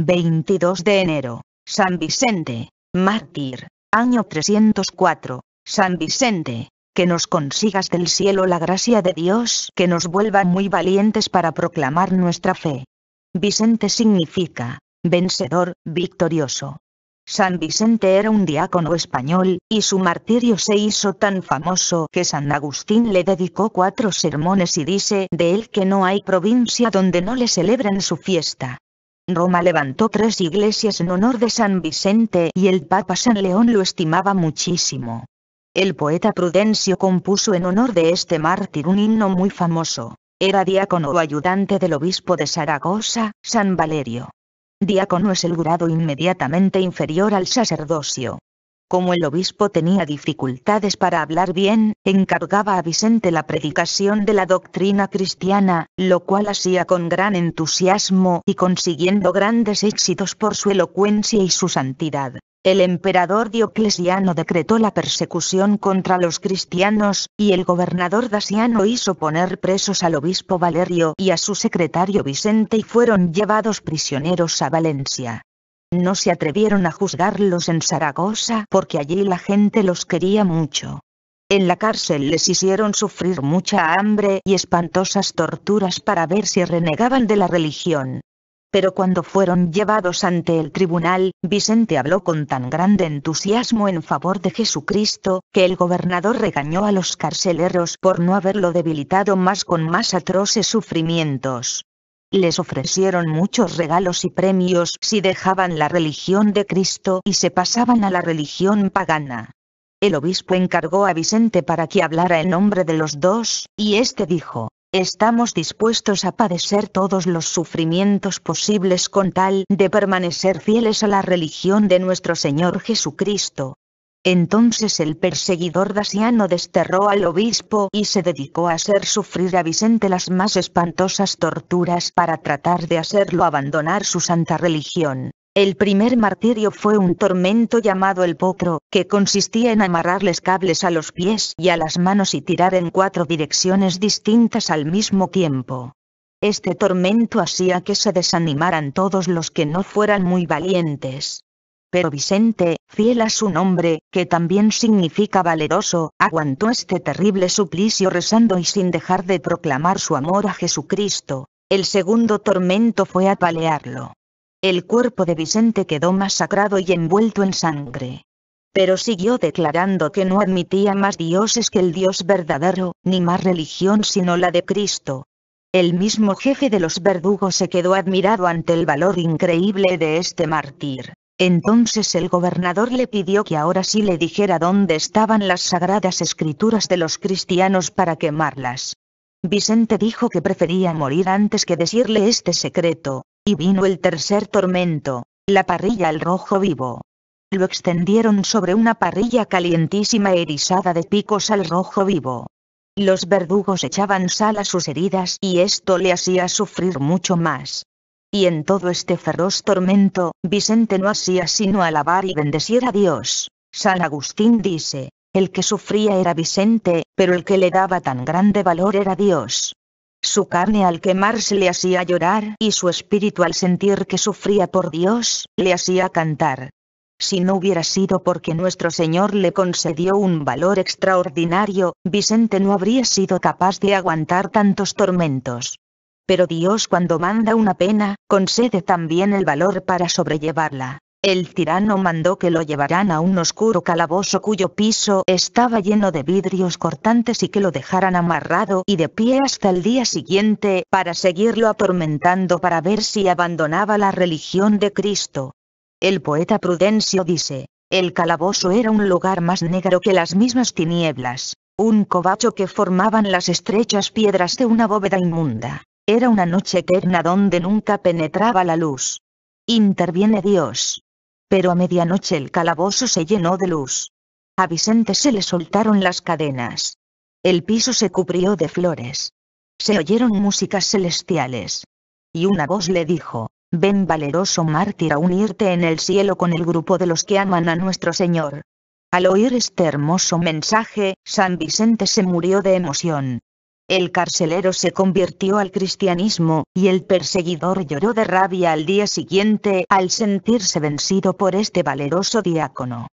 22 de enero, San Vicente, mártir, año 304, San Vicente, que nos consigas del cielo la gracia de Dios que nos vuelva muy valientes para proclamar nuestra fe. Vicente significa, vencedor, victorioso. San Vicente era un diácono español, y su martirio se hizo tan famoso que San Agustín le dedicó cuatro sermones y dice de él que no hay provincia donde no le celebren su fiesta. Roma levantó tres iglesias en honor de San Vicente y el Papa San León lo estimaba muchísimo. El poeta Prudencio compuso en honor de este mártir un himno muy famoso. Era diácono o ayudante del obispo de Zaragoza, San Valerio. Diácono es el grado inmediatamente inferior al sacerdocio. Como el obispo tenía dificultades para hablar bien, encargaba a Vicente la predicación de la doctrina cristiana, lo cual hacía con gran entusiasmo y consiguiendo grandes éxitos por su elocuencia y su santidad. El emperador Dioclesiano decretó la persecución contra los cristianos, y el gobernador Daciano hizo poner presos al obispo Valerio y a su secretario Vicente y fueron llevados prisioneros a Valencia. No se atrevieron a juzgarlos en Zaragoza porque allí la gente los quería mucho. En la cárcel les hicieron sufrir mucha hambre y espantosas torturas para ver si renegaban de la religión. Pero cuando fueron llevados ante el tribunal, Vicente habló con tan grande entusiasmo en favor de Jesucristo, que el gobernador regañó a los carceleros por no haberlo debilitado más con más atroces sufrimientos. Les ofrecieron muchos regalos y premios si dejaban la religión de Cristo y se pasaban a la religión pagana. El obispo encargó a Vicente para que hablara en nombre de los dos, y este dijo, Estamos dispuestos a padecer todos los sufrimientos posibles con tal de permanecer fieles a la religión de nuestro Señor Jesucristo, entonces el perseguidor daciano desterró al obispo y se dedicó a hacer sufrir a Vicente las más espantosas torturas para tratar de hacerlo abandonar su santa religión. El primer martirio fue un tormento llamado el Pocro, que consistía en amarrarles cables a los pies y a las manos y tirar en cuatro direcciones distintas al mismo tiempo. Este tormento hacía que se desanimaran todos los que no fueran muy valientes. Pero Vicente, fiel a su nombre, que también significa valeroso, aguantó este terrible suplicio rezando y sin dejar de proclamar su amor a Jesucristo. El segundo tormento fue apalearlo. El cuerpo de Vicente quedó masacrado y envuelto en sangre. Pero siguió declarando que no admitía más dioses que el Dios verdadero, ni más religión sino la de Cristo, el mismo jefe de los verdugos se quedó admirado ante el valor increíble de este mártir. Entonces el gobernador le pidió que ahora sí le dijera dónde estaban las sagradas escrituras de los cristianos para quemarlas. Vicente dijo que prefería morir antes que decirle este secreto, y vino el tercer tormento, la parrilla al rojo vivo. Lo extendieron sobre una parrilla calientísima e erizada de picos al rojo vivo. Los verdugos echaban sal a sus heridas y esto le hacía sufrir mucho más. Y en todo este feroz tormento, Vicente no hacía sino alabar y bendecir a Dios. San Agustín dice, el que sufría era Vicente, pero el que le daba tan grande valor era Dios. Su carne al quemarse le hacía llorar y su espíritu al sentir que sufría por Dios, le hacía cantar. Si no hubiera sido porque nuestro Señor le concedió un valor extraordinario, Vicente no habría sido capaz de aguantar tantos tormentos pero Dios cuando manda una pena, concede también el valor para sobrellevarla. El tirano mandó que lo llevaran a un oscuro calabozo cuyo piso estaba lleno de vidrios cortantes y que lo dejaran amarrado y de pie hasta el día siguiente para seguirlo atormentando para ver si abandonaba la religión de Cristo. El poeta Prudencio dice, el calabozo era un lugar más negro que las mismas tinieblas, un cobacho que formaban las estrechas piedras de una bóveda inmunda. Era una noche eterna donde nunca penetraba la luz. Interviene Dios. Pero a medianoche el calabozo se llenó de luz. A Vicente se le soltaron las cadenas. El piso se cubrió de flores. Se oyeron músicas celestiales. Y una voz le dijo, Ven valeroso mártir a unirte en el cielo con el grupo de los que aman a nuestro Señor. Al oír este hermoso mensaje, San Vicente se murió de emoción. El carcelero se convirtió al cristianismo, y el perseguidor lloró de rabia al día siguiente al sentirse vencido por este valeroso diácono.